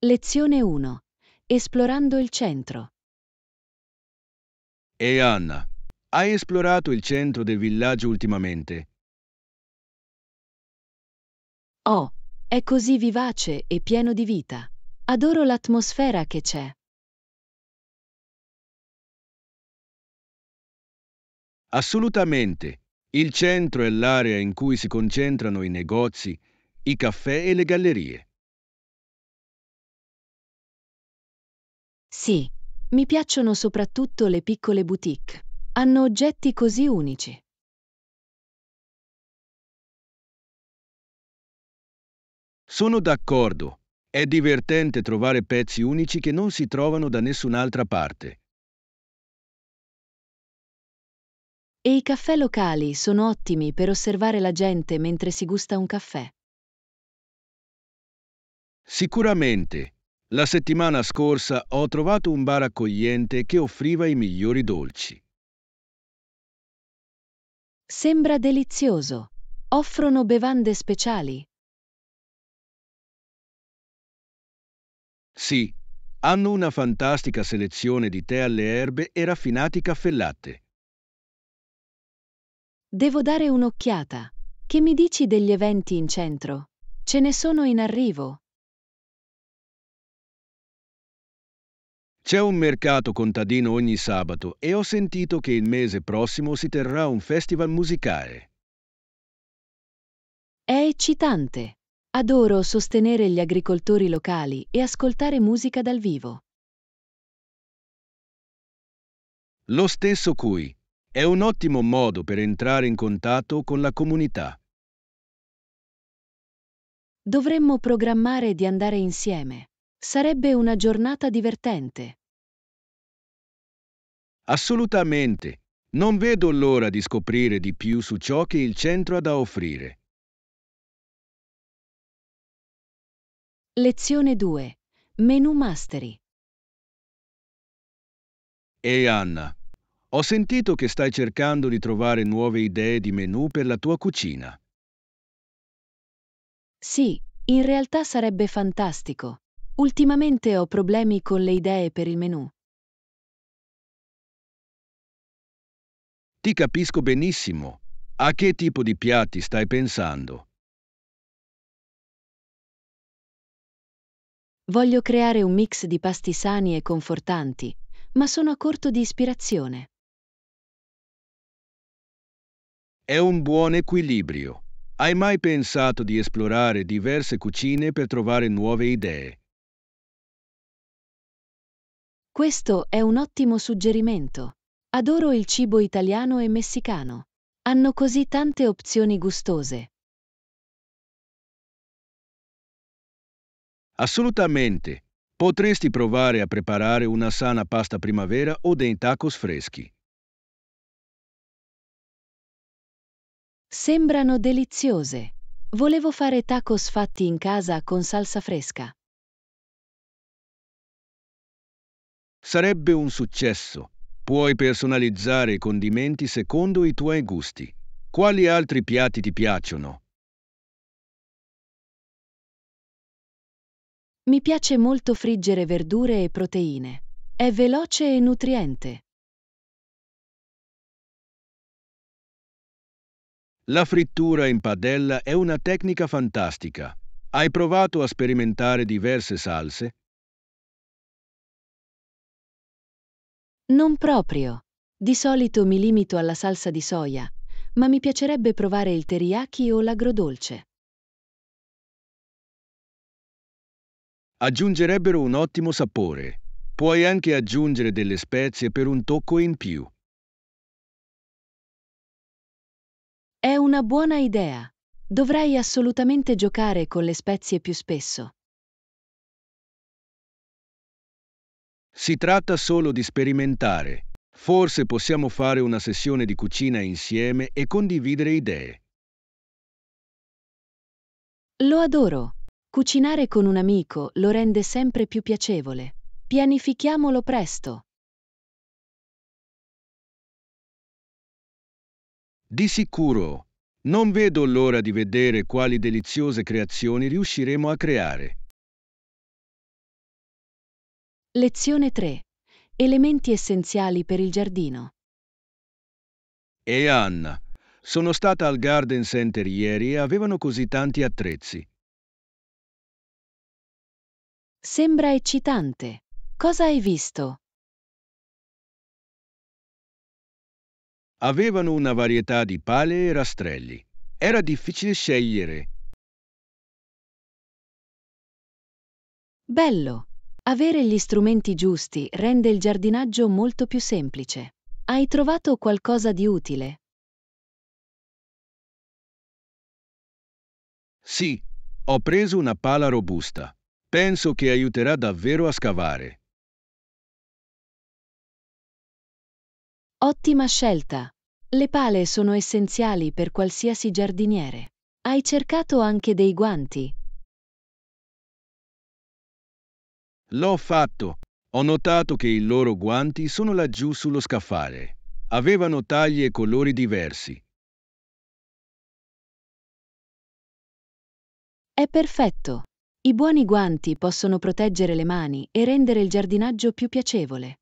Lezione 1. Esplorando il centro. E Anna, hai esplorato il centro del villaggio ultimamente? Oh, è così vivace e pieno di vita. Adoro l'atmosfera che c'è. Assolutamente. Il centro è l'area in cui si concentrano i negozi, i caffè e le gallerie. Sì, mi piacciono soprattutto le piccole boutique. Hanno oggetti così unici. Sono d'accordo. È divertente trovare pezzi unici che non si trovano da nessun'altra parte. E i caffè locali sono ottimi per osservare la gente mentre si gusta un caffè. Sicuramente. La settimana scorsa ho trovato un bar accogliente che offriva i migliori dolci. Sembra delizioso. Offrono bevande speciali. Sì, hanno una fantastica selezione di tè alle erbe e raffinati caffè latte. Devo dare un'occhiata. Che mi dici degli eventi in centro? Ce ne sono in arrivo. C'è un mercato contadino ogni sabato e ho sentito che il mese prossimo si terrà un festival musicale. È eccitante. Adoro sostenere gli agricoltori locali e ascoltare musica dal vivo. Lo stesso cui è un ottimo modo per entrare in contatto con la comunità. Dovremmo programmare di andare insieme. Sarebbe una giornata divertente. Assolutamente. Non vedo l'ora di scoprire di più su ciò che il centro ha da offrire. Lezione 2. Menu Mastery. Ehi hey Anna, ho sentito che stai cercando di trovare nuove idee di menu per la tua cucina. Sì, in realtà sarebbe fantastico. Ultimamente ho problemi con le idee per il menu. Ti capisco benissimo. A che tipo di piatti stai pensando? Voglio creare un mix di pasti sani e confortanti, ma sono a corto di ispirazione. È un buon equilibrio. Hai mai pensato di esplorare diverse cucine per trovare nuove idee? Questo è un ottimo suggerimento. Adoro il cibo italiano e messicano. Hanno così tante opzioni gustose. Assolutamente. Potresti provare a preparare una sana pasta primavera o dei tacos freschi. Sembrano deliziose. Volevo fare tacos fatti in casa con salsa fresca. Sarebbe un successo. Puoi personalizzare i condimenti secondo i tuoi gusti. Quali altri piatti ti piacciono? Mi piace molto friggere verdure e proteine. È veloce e nutriente. La frittura in padella è una tecnica fantastica. Hai provato a sperimentare diverse salse Non proprio. Di solito mi limito alla salsa di soia, ma mi piacerebbe provare il teriyaki o l'agrodolce. Aggiungerebbero un ottimo sapore. Puoi anche aggiungere delle spezie per un tocco in più. È una buona idea. Dovrai assolutamente giocare con le spezie più spesso. Si tratta solo di sperimentare. Forse possiamo fare una sessione di cucina insieme e condividere idee. Lo adoro. Cucinare con un amico lo rende sempre più piacevole. Pianifichiamolo presto. Di sicuro, non vedo l'ora di vedere quali deliziose creazioni riusciremo a creare. Lezione 3. Elementi essenziali per il giardino. E Anna, sono stata al Garden Center ieri e avevano così tanti attrezzi. Sembra eccitante. Cosa hai visto? Avevano una varietà di pale e rastrelli. Era difficile scegliere. Bello. Avere gli strumenti giusti rende il giardinaggio molto più semplice. Hai trovato qualcosa di utile? Sì, ho preso una pala robusta. Penso che aiuterà davvero a scavare. Ottima scelta. Le pale sono essenziali per qualsiasi giardiniere. Hai cercato anche dei guanti, L'ho fatto. Ho notato che i loro guanti sono laggiù sullo scaffale. Avevano tagli e colori diversi. È perfetto. I buoni guanti possono proteggere le mani e rendere il giardinaggio più piacevole.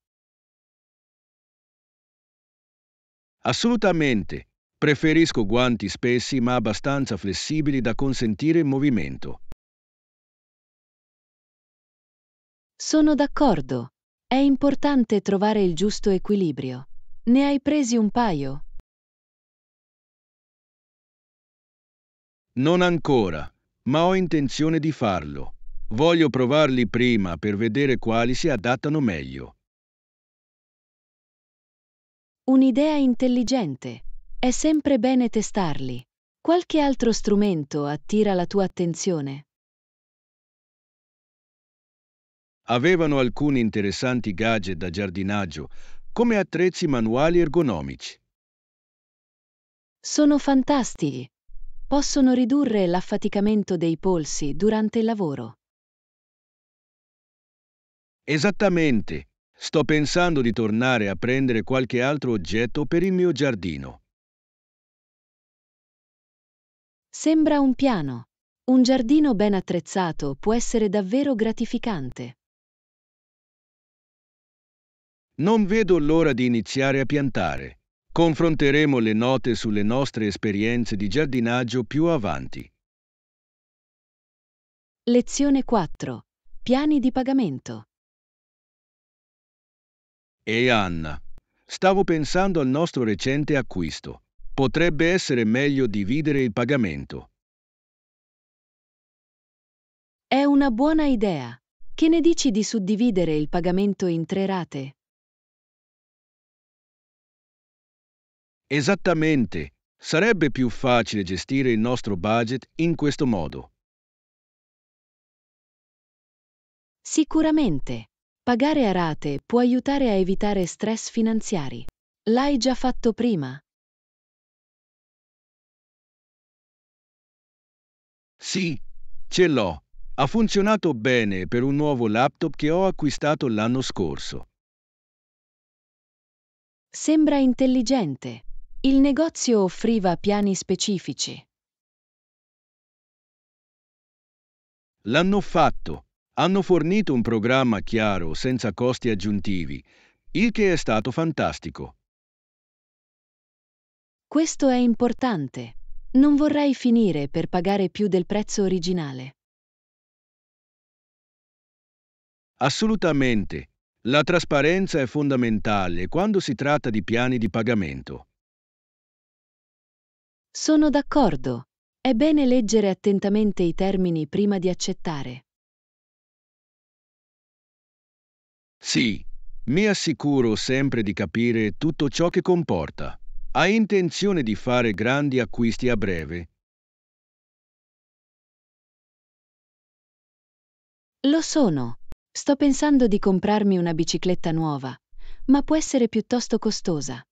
Assolutamente. Preferisco guanti spessi ma abbastanza flessibili da consentire il movimento. Sono d'accordo. È importante trovare il giusto equilibrio. Ne hai presi un paio? Non ancora, ma ho intenzione di farlo. Voglio provarli prima per vedere quali si adattano meglio. Un'idea intelligente. È sempre bene testarli. Qualche altro strumento attira la tua attenzione? Avevano alcuni interessanti gadget da giardinaggio, come attrezzi manuali ergonomici. Sono fantastici. Possono ridurre l'affaticamento dei polsi durante il lavoro. Esattamente. Sto pensando di tornare a prendere qualche altro oggetto per il mio giardino. Sembra un piano. Un giardino ben attrezzato può essere davvero gratificante. Non vedo l'ora di iniziare a piantare. Confronteremo le note sulle nostre esperienze di giardinaggio più avanti. Lezione 4. Piani di pagamento. E Anna, stavo pensando al nostro recente acquisto. Potrebbe essere meglio dividere il pagamento. È una buona idea. Che ne dici di suddividere il pagamento in tre rate? Esattamente, sarebbe più facile gestire il nostro budget in questo modo. Sicuramente, pagare a rate può aiutare a evitare stress finanziari. L'hai già fatto prima. Sì, ce l'ho. Ha funzionato bene per un nuovo laptop che ho acquistato l'anno scorso. Sembra intelligente. Il negozio offriva piani specifici. L'hanno fatto. Hanno fornito un programma chiaro, senza costi aggiuntivi, il che è stato fantastico. Questo è importante. Non vorrei finire per pagare più del prezzo originale. Assolutamente. La trasparenza è fondamentale quando si tratta di piani di pagamento. Sono d'accordo. È bene leggere attentamente i termini prima di accettare. Sì, mi assicuro sempre di capire tutto ciò che comporta. Hai intenzione di fare grandi acquisti a breve. Lo sono. Sto pensando di comprarmi una bicicletta nuova, ma può essere piuttosto costosa.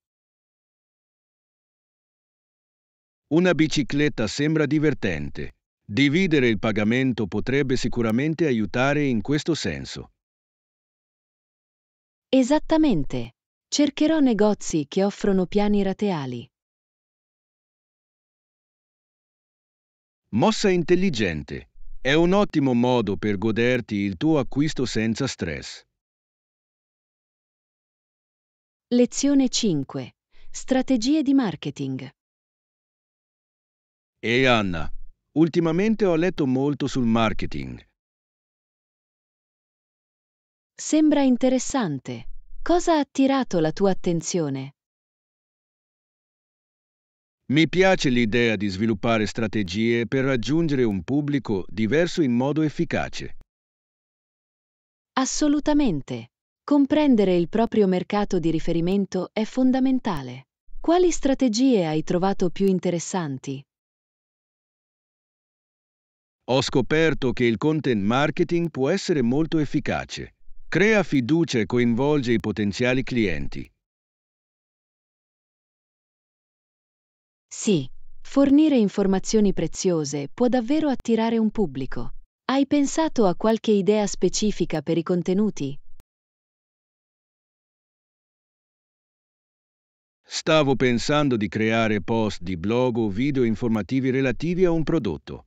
Una bicicletta sembra divertente. Dividere il pagamento potrebbe sicuramente aiutare in questo senso. Esattamente. Cercherò negozi che offrono piani rateali. Mossa intelligente. È un ottimo modo per goderti il tuo acquisto senza stress. Lezione 5. Strategie di marketing. E Anna, ultimamente ho letto molto sul marketing. Sembra interessante. Cosa ha attirato la tua attenzione? Mi piace l'idea di sviluppare strategie per raggiungere un pubblico diverso in modo efficace. Assolutamente. Comprendere il proprio mercato di riferimento è fondamentale. Quali strategie hai trovato più interessanti? Ho scoperto che il content marketing può essere molto efficace. Crea fiducia e coinvolge i potenziali clienti. Sì, fornire informazioni preziose può davvero attirare un pubblico. Hai pensato a qualche idea specifica per i contenuti? Stavo pensando di creare post di blog o video informativi relativi a un prodotto.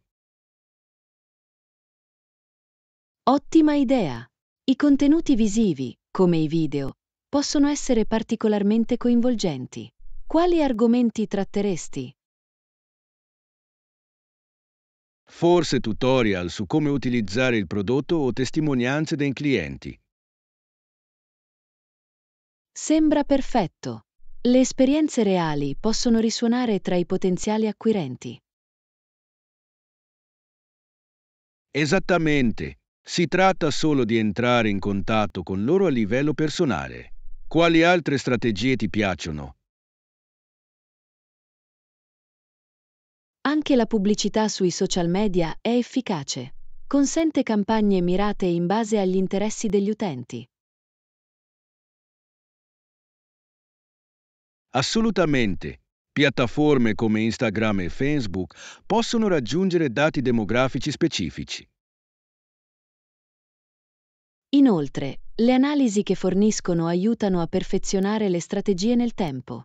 Ottima idea! I contenuti visivi, come i video, possono essere particolarmente coinvolgenti. Quali argomenti tratteresti? Forse tutorial su come utilizzare il prodotto o testimonianze dei clienti. Sembra perfetto. Le esperienze reali possono risuonare tra i potenziali acquirenti. Esattamente. Si tratta solo di entrare in contatto con loro a livello personale. Quali altre strategie ti piacciono? Anche la pubblicità sui social media è efficace. Consente campagne mirate in base agli interessi degli utenti. Assolutamente. Piattaforme come Instagram e Facebook possono raggiungere dati demografici specifici. Inoltre, le analisi che forniscono aiutano a perfezionare le strategie nel tempo.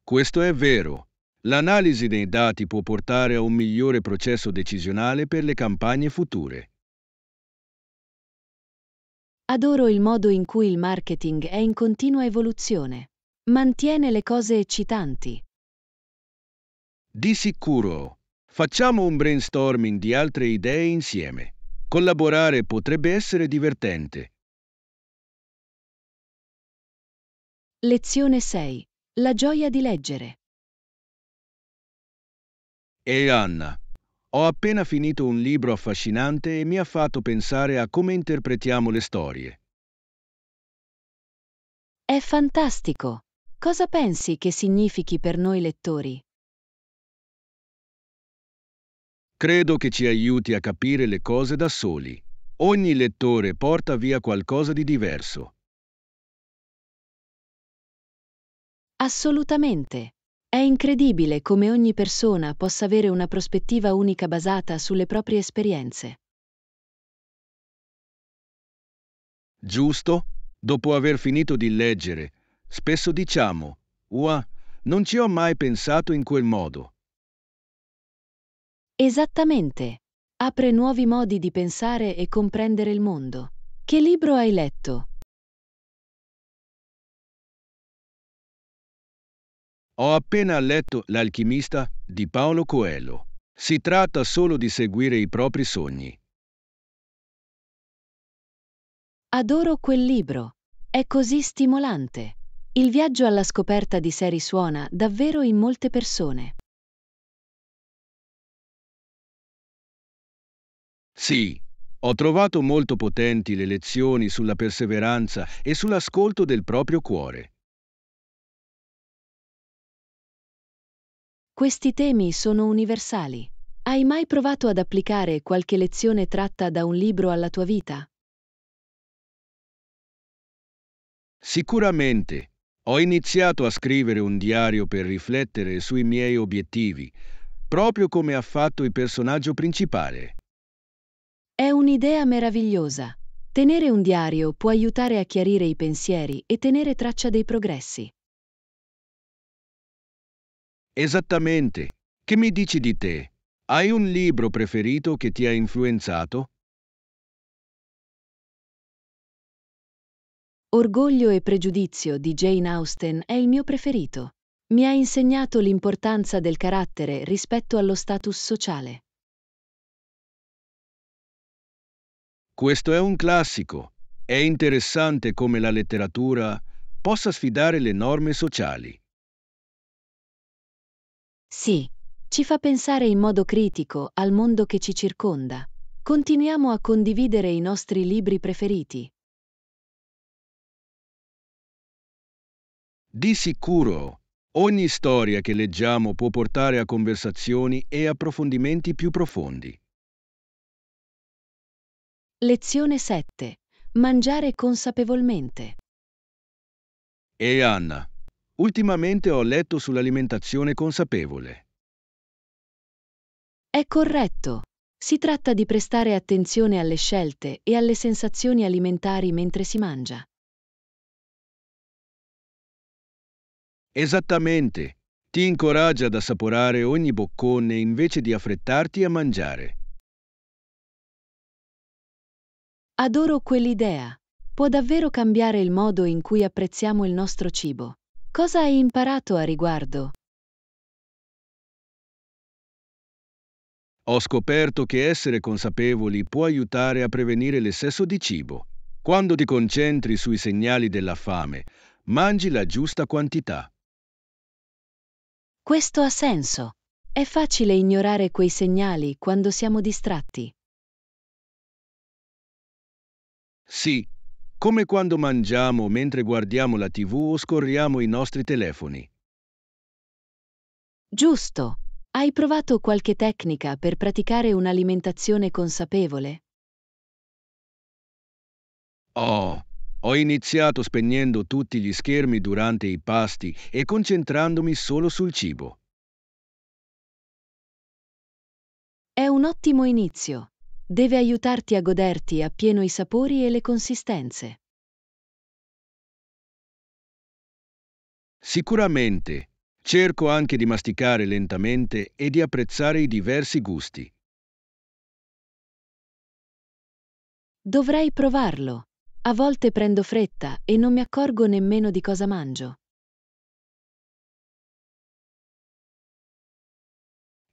Questo è vero. L'analisi dei dati può portare a un migliore processo decisionale per le campagne future. Adoro il modo in cui il marketing è in continua evoluzione. Mantiene le cose eccitanti. Di sicuro. Facciamo un brainstorming di altre idee insieme. Collaborare potrebbe essere divertente. Lezione 6. La gioia di leggere. Ehi Anna, ho appena finito un libro affascinante e mi ha fatto pensare a come interpretiamo le storie. È fantastico. Cosa pensi che significhi per noi lettori? Credo che ci aiuti a capire le cose da soli. Ogni lettore porta via qualcosa di diverso. Assolutamente. È incredibile come ogni persona possa avere una prospettiva unica basata sulle proprie esperienze. Giusto? Dopo aver finito di leggere, spesso diciamo, Ua, non ci ho mai pensato in quel modo. Esattamente. Apre nuovi modi di pensare e comprendere il mondo. Che libro hai letto? Ho appena letto L'alchimista di Paolo Coelho. Si tratta solo di seguire i propri sogni. Adoro quel libro. È così stimolante. Il viaggio alla scoperta di sé risuona davvero in molte persone. Sì, ho trovato molto potenti le lezioni sulla perseveranza e sull'ascolto del proprio cuore. Questi temi sono universali. Hai mai provato ad applicare qualche lezione tratta da un libro alla tua vita? Sicuramente. Ho iniziato a scrivere un diario per riflettere sui miei obiettivi, proprio come ha fatto il personaggio principale. È un'idea meravigliosa. Tenere un diario può aiutare a chiarire i pensieri e tenere traccia dei progressi. Esattamente. Che mi dici di te? Hai un libro preferito che ti ha influenzato? Orgoglio e pregiudizio di Jane Austen è il mio preferito. Mi ha insegnato l'importanza del carattere rispetto allo status sociale. Questo è un classico. È interessante come la letteratura possa sfidare le norme sociali. Sì, ci fa pensare in modo critico al mondo che ci circonda. Continuiamo a condividere i nostri libri preferiti. Di sicuro, ogni storia che leggiamo può portare a conversazioni e approfondimenti più profondi. Lezione 7. Mangiare consapevolmente. E Anna, ultimamente ho letto sull'alimentazione consapevole. È corretto. Si tratta di prestare attenzione alle scelte e alle sensazioni alimentari mentre si mangia. Esattamente. Ti incoraggia ad assaporare ogni boccone invece di affrettarti a mangiare. Adoro quell'idea. Può davvero cambiare il modo in cui apprezziamo il nostro cibo. Cosa hai imparato a riguardo? Ho scoperto che essere consapevoli può aiutare a prevenire l'essesso di cibo. Quando ti concentri sui segnali della fame, mangi la giusta quantità. Questo ha senso. È facile ignorare quei segnali quando siamo distratti. Sì, come quando mangiamo mentre guardiamo la tv o scorriamo i nostri telefoni. Giusto. Hai provato qualche tecnica per praticare un'alimentazione consapevole? Oh, ho iniziato spegnendo tutti gli schermi durante i pasti e concentrandomi solo sul cibo. È un ottimo inizio deve aiutarti a goderti appieno i sapori e le consistenze. Sicuramente. Cerco anche di masticare lentamente e di apprezzare i diversi gusti. Dovrei provarlo. A volte prendo fretta e non mi accorgo nemmeno di cosa mangio.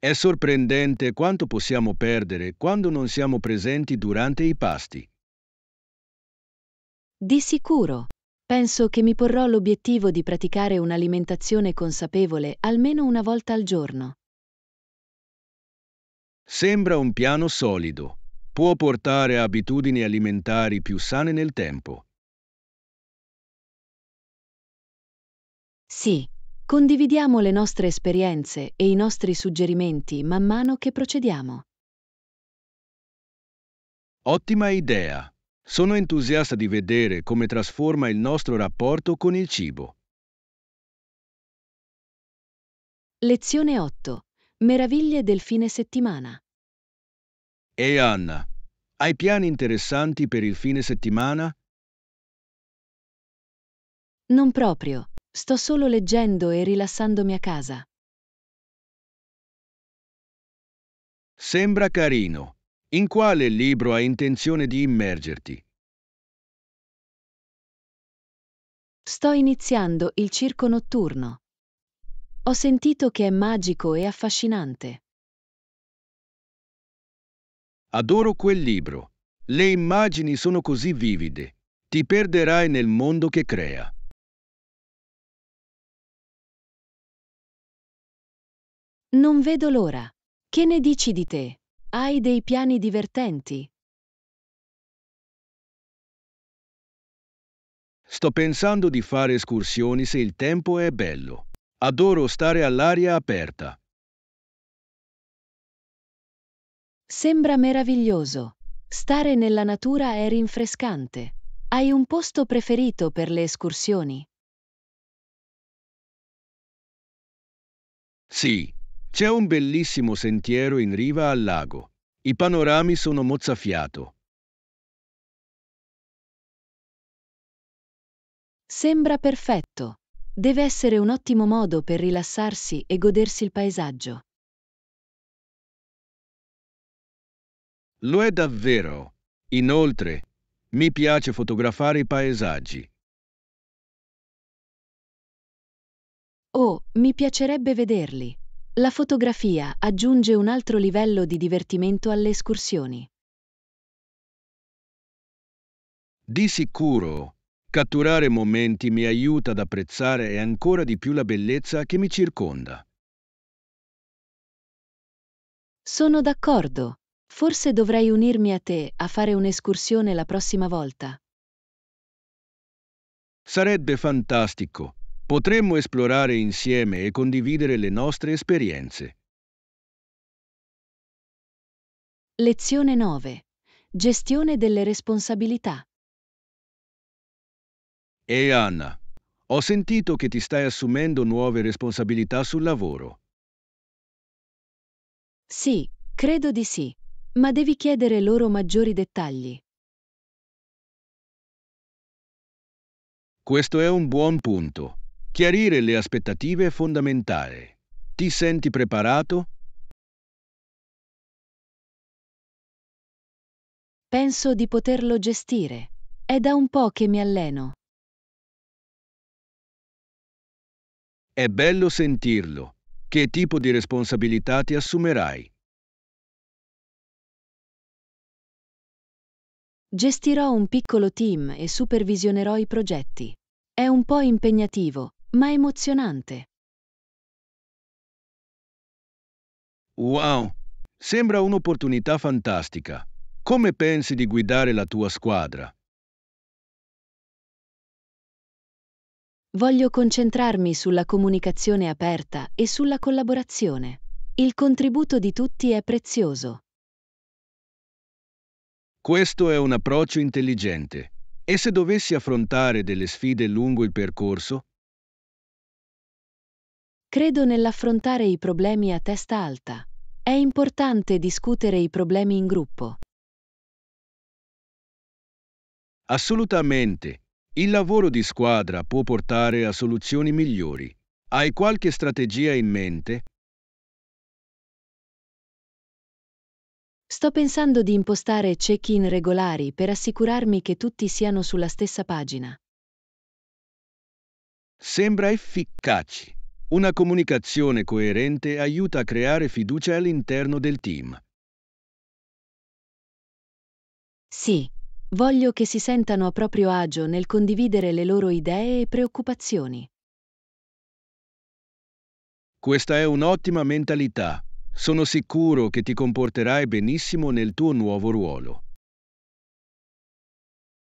È sorprendente quanto possiamo perdere quando non siamo presenti durante i pasti. Di sicuro. Penso che mi porrò l'obiettivo di praticare un'alimentazione consapevole almeno una volta al giorno. Sembra un piano solido. Può portare a abitudini alimentari più sane nel tempo. Sì, Condividiamo le nostre esperienze e i nostri suggerimenti man mano che procediamo. Ottima idea! Sono entusiasta di vedere come trasforma il nostro rapporto con il cibo. Lezione 8. Meraviglie del fine settimana. Ehi hey Anna, hai piani interessanti per il fine settimana? Non proprio, Sto solo leggendo e rilassandomi a casa. Sembra carino. In quale libro hai intenzione di immergerti? Sto iniziando il circo notturno. Ho sentito che è magico e affascinante. Adoro quel libro. Le immagini sono così vivide. Ti perderai nel mondo che crea. Non vedo l'ora. Che ne dici di te? Hai dei piani divertenti? Sto pensando di fare escursioni se il tempo è bello. Adoro stare all'aria aperta. Sembra meraviglioso. Stare nella natura è rinfrescante. Hai un posto preferito per le escursioni? Sì, c'è un bellissimo sentiero in riva al lago. I panorami sono mozzafiato. Sembra perfetto. Deve essere un ottimo modo per rilassarsi e godersi il paesaggio. Lo è davvero. Inoltre, mi piace fotografare i paesaggi. Oh, mi piacerebbe vederli. La fotografia aggiunge un altro livello di divertimento alle escursioni. Di sicuro, catturare momenti mi aiuta ad apprezzare ancora di più la bellezza che mi circonda. Sono d'accordo. Forse dovrei unirmi a te a fare un'escursione la prossima volta. Sarebbe fantastico potremmo esplorare insieme e condividere le nostre esperienze. Lezione 9. Gestione delle responsabilità. Ehi hey Anna, ho sentito che ti stai assumendo nuove responsabilità sul lavoro. Sì, credo di sì, ma devi chiedere loro maggiori dettagli. Questo è un buon punto. Chiarire le aspettative è fondamentale. Ti senti preparato? Penso di poterlo gestire. È da un po' che mi alleno. È bello sentirlo. Che tipo di responsabilità ti assumerai? Gestirò un piccolo team e supervisionerò i progetti. È un po' impegnativo, ma emozionante. Wow, sembra un'opportunità fantastica. Come pensi di guidare la tua squadra? Voglio concentrarmi sulla comunicazione aperta e sulla collaborazione. Il contributo di tutti è prezioso. Questo è un approccio intelligente. E se dovessi affrontare delle sfide lungo il percorso, Credo nell'affrontare i problemi a testa alta. È importante discutere i problemi in gruppo. Assolutamente. Il lavoro di squadra può portare a soluzioni migliori. Hai qualche strategia in mente? Sto pensando di impostare check-in regolari per assicurarmi che tutti siano sulla stessa pagina. Sembra efficaci. Una comunicazione coerente aiuta a creare fiducia all'interno del team. Sì, voglio che si sentano a proprio agio nel condividere le loro idee e preoccupazioni. Questa è un'ottima mentalità. Sono sicuro che ti comporterai benissimo nel tuo nuovo ruolo.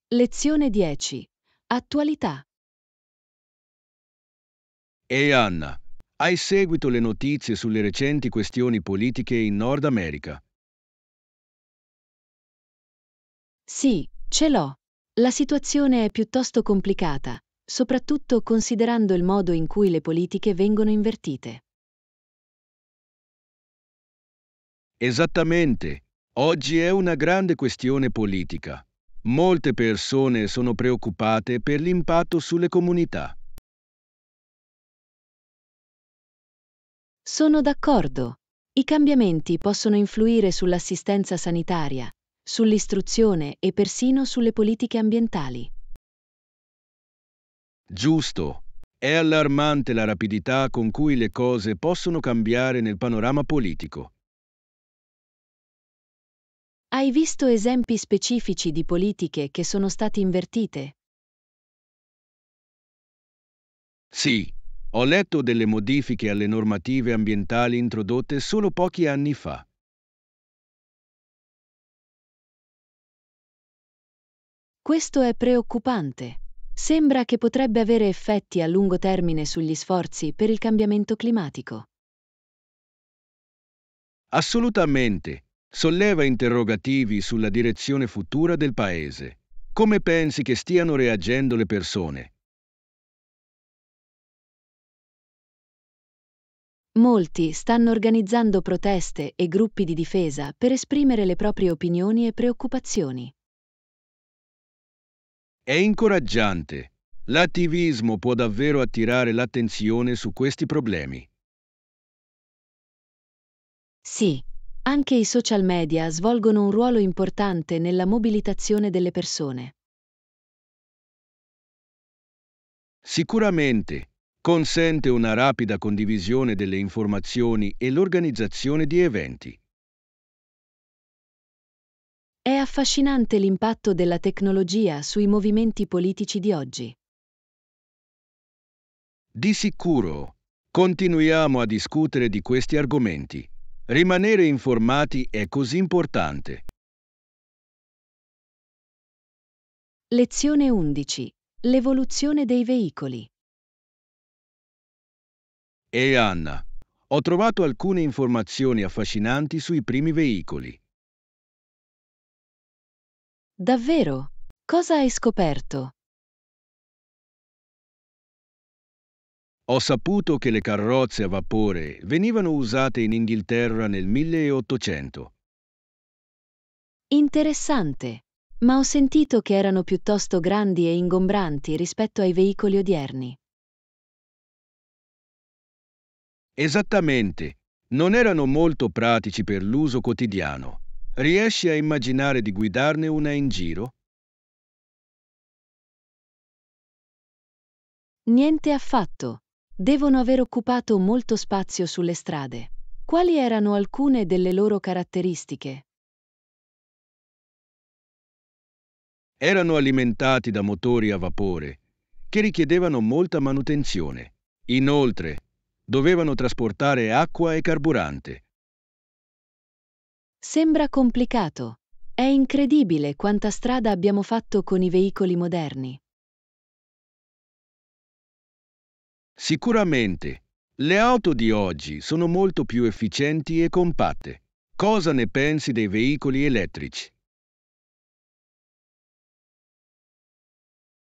Lezione 10. Attualità. E Anna, hai seguito le notizie sulle recenti questioni politiche in Nord America? Sì, ce l'ho. La situazione è piuttosto complicata, soprattutto considerando il modo in cui le politiche vengono invertite. Esattamente. Oggi è una grande questione politica. Molte persone sono preoccupate per l'impatto sulle comunità. Sono d'accordo. I cambiamenti possono influire sull'assistenza sanitaria, sull'istruzione e persino sulle politiche ambientali. Giusto. È allarmante la rapidità con cui le cose possono cambiare nel panorama politico. Hai visto esempi specifici di politiche che sono state invertite? Sì, ho letto delle modifiche alle normative ambientali introdotte solo pochi anni fa. Questo è preoccupante. Sembra che potrebbe avere effetti a lungo termine sugli sforzi per il cambiamento climatico. Assolutamente. Solleva interrogativi sulla direzione futura del Paese. Come pensi che stiano reagendo le persone? Molti stanno organizzando proteste e gruppi di difesa per esprimere le proprie opinioni e preoccupazioni. È incoraggiante. L'attivismo può davvero attirare l'attenzione su questi problemi. Sì, anche i social media svolgono un ruolo importante nella mobilitazione delle persone. Sicuramente, consente una rapida condivisione delle informazioni e l'organizzazione di eventi. È affascinante l'impatto della tecnologia sui movimenti politici di oggi. Di sicuro, continuiamo a discutere di questi argomenti. Rimanere informati è così importante. Lezione 11. L'evoluzione dei veicoli e Anna. Ho trovato alcune informazioni affascinanti sui primi veicoli. Davvero? Cosa hai scoperto? Ho saputo che le carrozze a vapore venivano usate in Inghilterra nel 1800. Interessante, ma ho sentito che erano piuttosto grandi e ingombranti rispetto ai veicoli odierni. Esattamente, non erano molto pratici per l'uso quotidiano. Riesci a immaginare di guidarne una in giro? Niente affatto. Devono aver occupato molto spazio sulle strade. Quali erano alcune delle loro caratteristiche? Erano alimentati da motori a vapore, che richiedevano molta manutenzione. Inoltre, dovevano trasportare acqua e carburante. Sembra complicato. È incredibile quanta strada abbiamo fatto con i veicoli moderni. Sicuramente, le auto di oggi sono molto più efficienti e compatte. Cosa ne pensi dei veicoli elettrici?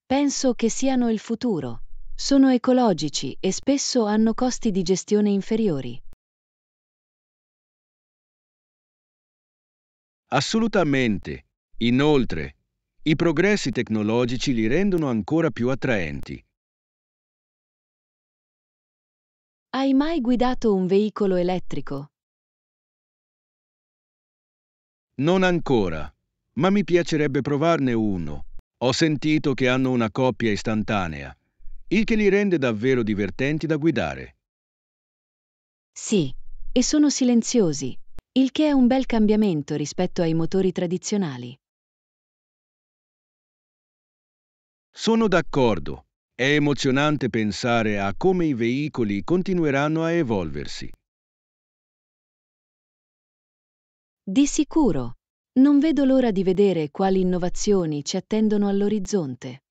Penso che siano il futuro. Sono ecologici e spesso hanno costi di gestione inferiori. Assolutamente. Inoltre, i progressi tecnologici li rendono ancora più attraenti. Hai mai guidato un veicolo elettrico? Non ancora, ma mi piacerebbe provarne uno. Ho sentito che hanno una coppia istantanea il che li rende davvero divertenti da guidare. Sì, e sono silenziosi, il che è un bel cambiamento rispetto ai motori tradizionali. Sono d'accordo. È emozionante pensare a come i veicoli continueranno a evolversi. Di sicuro. Non vedo l'ora di vedere quali innovazioni ci attendono all'orizzonte.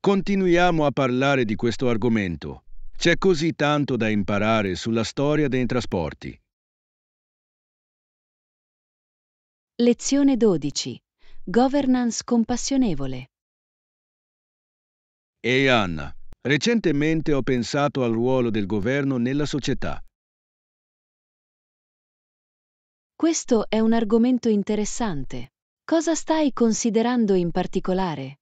Continuiamo a parlare di questo argomento. C'è così tanto da imparare sulla storia dei trasporti. Lezione 12. Governance compassionevole. Ehi hey Anna, recentemente ho pensato al ruolo del governo nella società. Questo è un argomento interessante. Cosa stai considerando in particolare?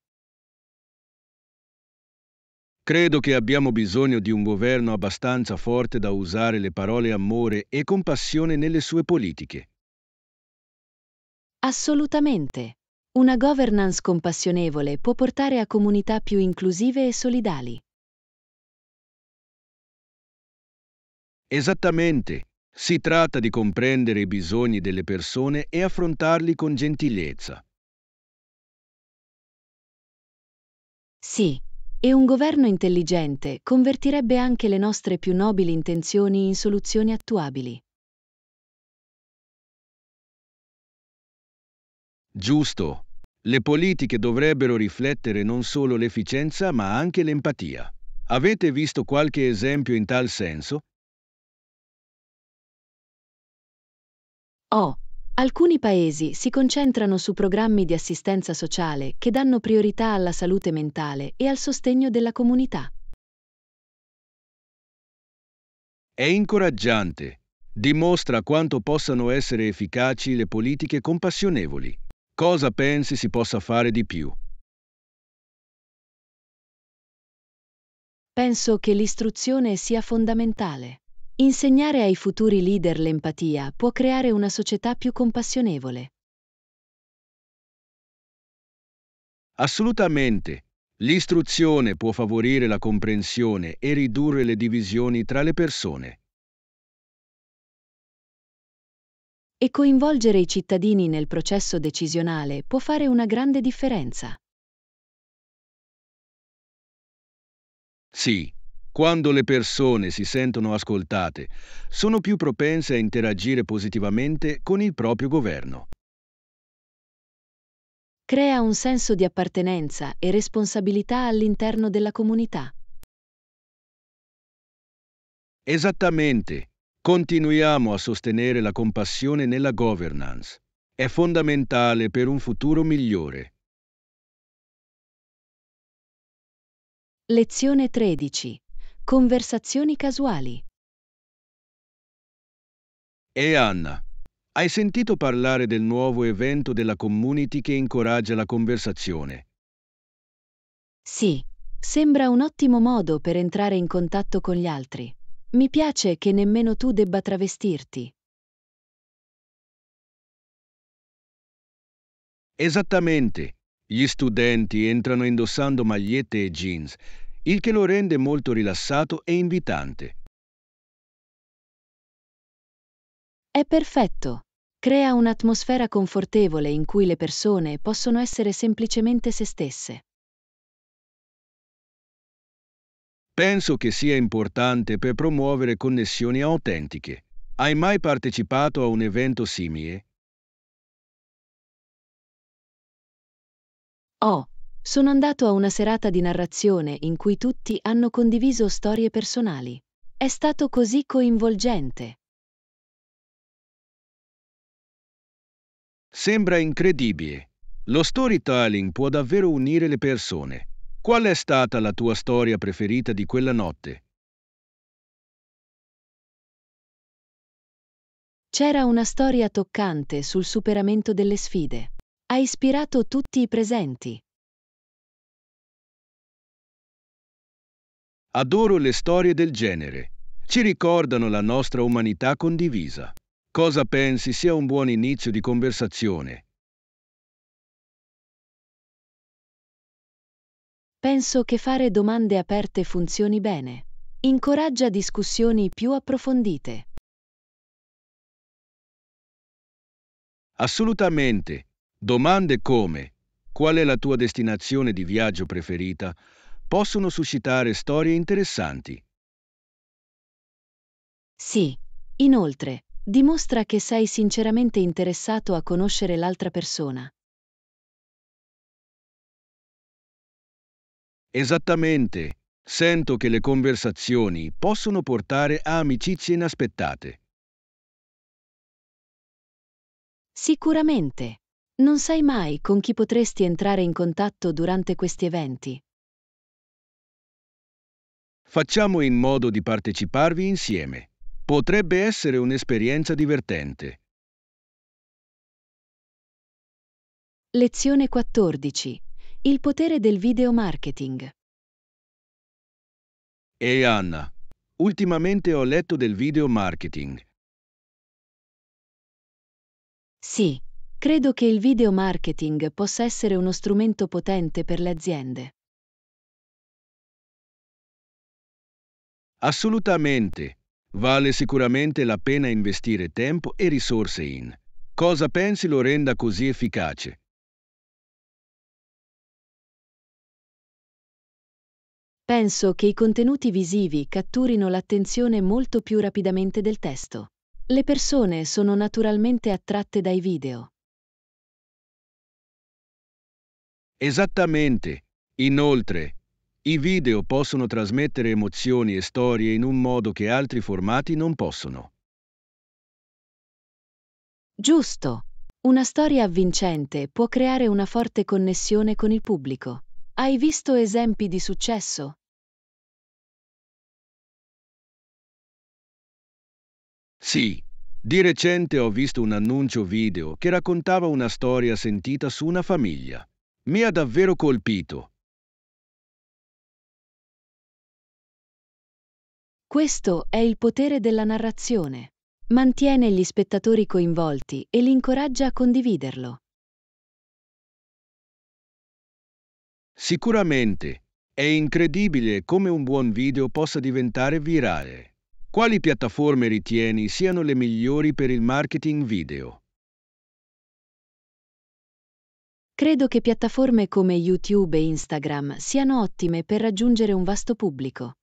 Credo che abbiamo bisogno di un governo abbastanza forte da usare le parole amore e compassione nelle sue politiche. Assolutamente. Una governance compassionevole può portare a comunità più inclusive e solidali. Esattamente. Si tratta di comprendere i bisogni delle persone e affrontarli con gentilezza. Sì, e un governo intelligente convertirebbe anche le nostre più nobili intenzioni in soluzioni attuabili. Giusto. Le politiche dovrebbero riflettere non solo l'efficienza ma anche l'empatia. Avete visto qualche esempio in tal senso? Oh, Alcuni paesi si concentrano su programmi di assistenza sociale che danno priorità alla salute mentale e al sostegno della comunità. È incoraggiante. Dimostra quanto possano essere efficaci le politiche compassionevoli. Cosa pensi si possa fare di più? Penso che l'istruzione sia fondamentale. Insegnare ai futuri leader l'empatia può creare una società più compassionevole. Assolutamente. L'istruzione può favorire la comprensione e ridurre le divisioni tra le persone. E coinvolgere i cittadini nel processo decisionale può fare una grande differenza. Sì, quando le persone si sentono ascoltate, sono più propense a interagire positivamente con il proprio governo. Crea un senso di appartenenza e responsabilità all'interno della comunità. Esattamente. Continuiamo a sostenere la compassione nella governance. È fondamentale per un futuro migliore. Lezione 13. Conversazioni casuali. E Anna, hai sentito parlare del nuovo evento della community che incoraggia la conversazione? Sì, sembra un ottimo modo per entrare in contatto con gli altri. Mi piace che nemmeno tu debba travestirti. Esattamente. Gli studenti entrano indossando magliette e jeans il che lo rende molto rilassato e invitante. È perfetto. Crea un'atmosfera confortevole in cui le persone possono essere semplicemente se stesse. Penso che sia importante per promuovere connessioni autentiche. Hai mai partecipato a un evento simile? Oh, sono andato a una serata di narrazione in cui tutti hanno condiviso storie personali. È stato così coinvolgente. Sembra incredibile. Lo storytelling può davvero unire le persone. Qual è stata la tua storia preferita di quella notte? C'era una storia toccante sul superamento delle sfide. Ha ispirato tutti i presenti. Adoro le storie del genere. Ci ricordano la nostra umanità condivisa. Cosa pensi sia un buon inizio di conversazione? Penso che fare domande aperte funzioni bene. Incoraggia discussioni più approfondite. Assolutamente. Domande come qual è la tua destinazione di viaggio preferita possono suscitare storie interessanti. Sì, inoltre, dimostra che sei sinceramente interessato a conoscere l'altra persona. Esattamente. Sento che le conversazioni possono portare a amicizie inaspettate. Sicuramente. Non sai mai con chi potresti entrare in contatto durante questi eventi. Facciamo in modo di parteciparvi insieme. Potrebbe essere un'esperienza divertente. Lezione 14. Il potere del video marketing. Ehi hey Anna, ultimamente ho letto del video marketing. Sì, credo che il video marketing possa essere uno strumento potente per le aziende. Assolutamente. Vale sicuramente la pena investire tempo e risorse in. Cosa pensi lo renda così efficace? Penso che i contenuti visivi catturino l'attenzione molto più rapidamente del testo. Le persone sono naturalmente attratte dai video. Esattamente. Inoltre, i video possono trasmettere emozioni e storie in un modo che altri formati non possono. Giusto. Una storia avvincente può creare una forte connessione con il pubblico. Hai visto esempi di successo? Sì, di recente ho visto un annuncio video che raccontava una storia sentita su una famiglia. Mi ha davvero colpito. Questo è il potere della narrazione. Mantiene gli spettatori coinvolti e li incoraggia a condividerlo. Sicuramente è incredibile come un buon video possa diventare virale. Quali piattaforme ritieni siano le migliori per il marketing video? Credo che piattaforme come YouTube e Instagram siano ottime per raggiungere un vasto pubblico.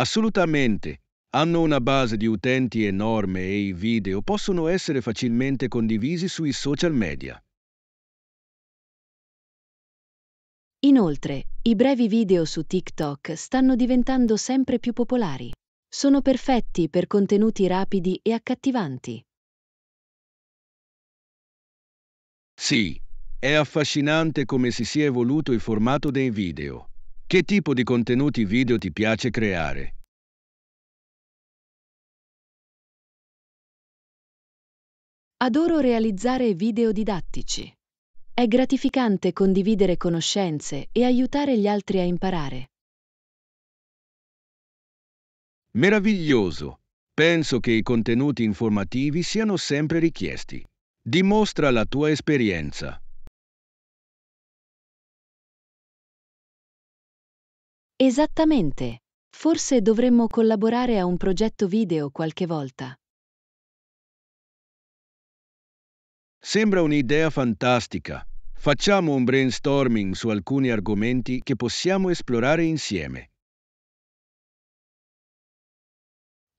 Assolutamente. Hanno una base di utenti enorme e i video possono essere facilmente condivisi sui social media. Inoltre, i brevi video su TikTok stanno diventando sempre più popolari. Sono perfetti per contenuti rapidi e accattivanti. Sì, è affascinante come si sia evoluto il formato dei video. Che tipo di contenuti video ti piace creare? Adoro realizzare video didattici. È gratificante condividere conoscenze e aiutare gli altri a imparare. Meraviglioso! Penso che i contenuti informativi siano sempre richiesti. Dimostra la tua esperienza. Esattamente. Forse dovremmo collaborare a un progetto video qualche volta. Sembra un'idea fantastica. Facciamo un brainstorming su alcuni argomenti che possiamo esplorare insieme.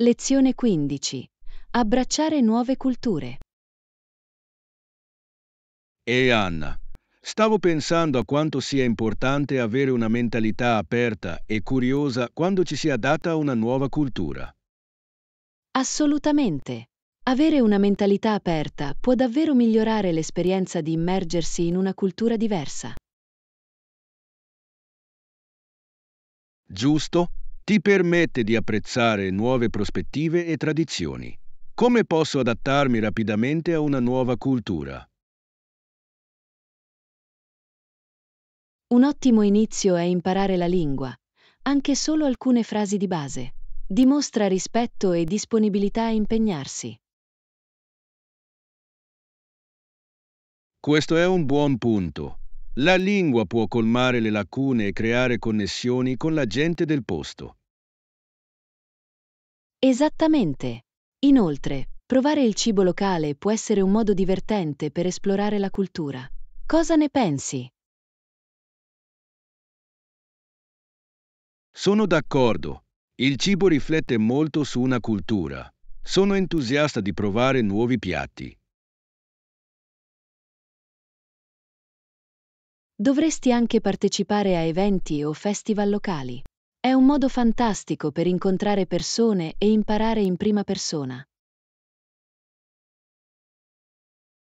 Lezione 15. Abbracciare nuove culture. E Anna, Stavo pensando a quanto sia importante avere una mentalità aperta e curiosa quando ci si adatta a una nuova cultura. Assolutamente. Avere una mentalità aperta può davvero migliorare l'esperienza di immergersi in una cultura diversa. Giusto? Ti permette di apprezzare nuove prospettive e tradizioni. Come posso adattarmi rapidamente a una nuova cultura? Un ottimo inizio è imparare la lingua, anche solo alcune frasi di base. Dimostra rispetto e disponibilità a impegnarsi. Questo è un buon punto. La lingua può colmare le lacune e creare connessioni con la gente del posto. Esattamente. Inoltre, provare il cibo locale può essere un modo divertente per esplorare la cultura. Cosa ne pensi? Sono d'accordo. Il cibo riflette molto su una cultura. Sono entusiasta di provare nuovi piatti. Dovresti anche partecipare a eventi o festival locali. È un modo fantastico per incontrare persone e imparare in prima persona.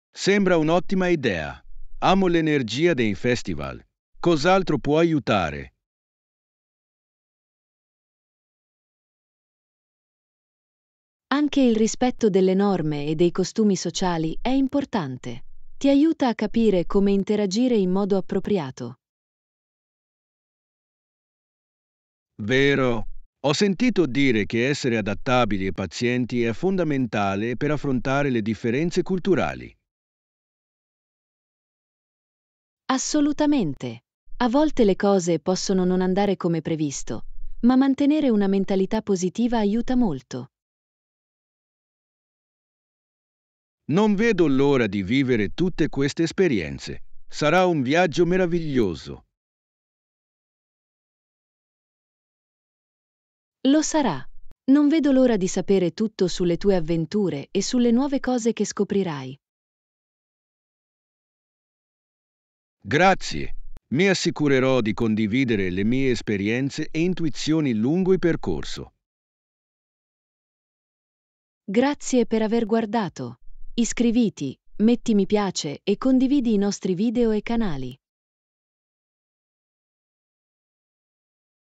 Sembra un'ottima idea. Amo l'energia dei festival. Cos'altro può aiutare? Anche il rispetto delle norme e dei costumi sociali è importante. Ti aiuta a capire come interagire in modo appropriato. Vero. Ho sentito dire che essere adattabili e pazienti è fondamentale per affrontare le differenze culturali. Assolutamente. A volte le cose possono non andare come previsto, ma mantenere una mentalità positiva aiuta molto. Non vedo l'ora di vivere tutte queste esperienze. Sarà un viaggio meraviglioso. Lo sarà. Non vedo l'ora di sapere tutto sulle tue avventure e sulle nuove cose che scoprirai. Grazie. Mi assicurerò di condividere le mie esperienze e intuizioni lungo il percorso. Grazie per aver guardato. Iscriviti, metti mi piace e condividi i nostri video e canali.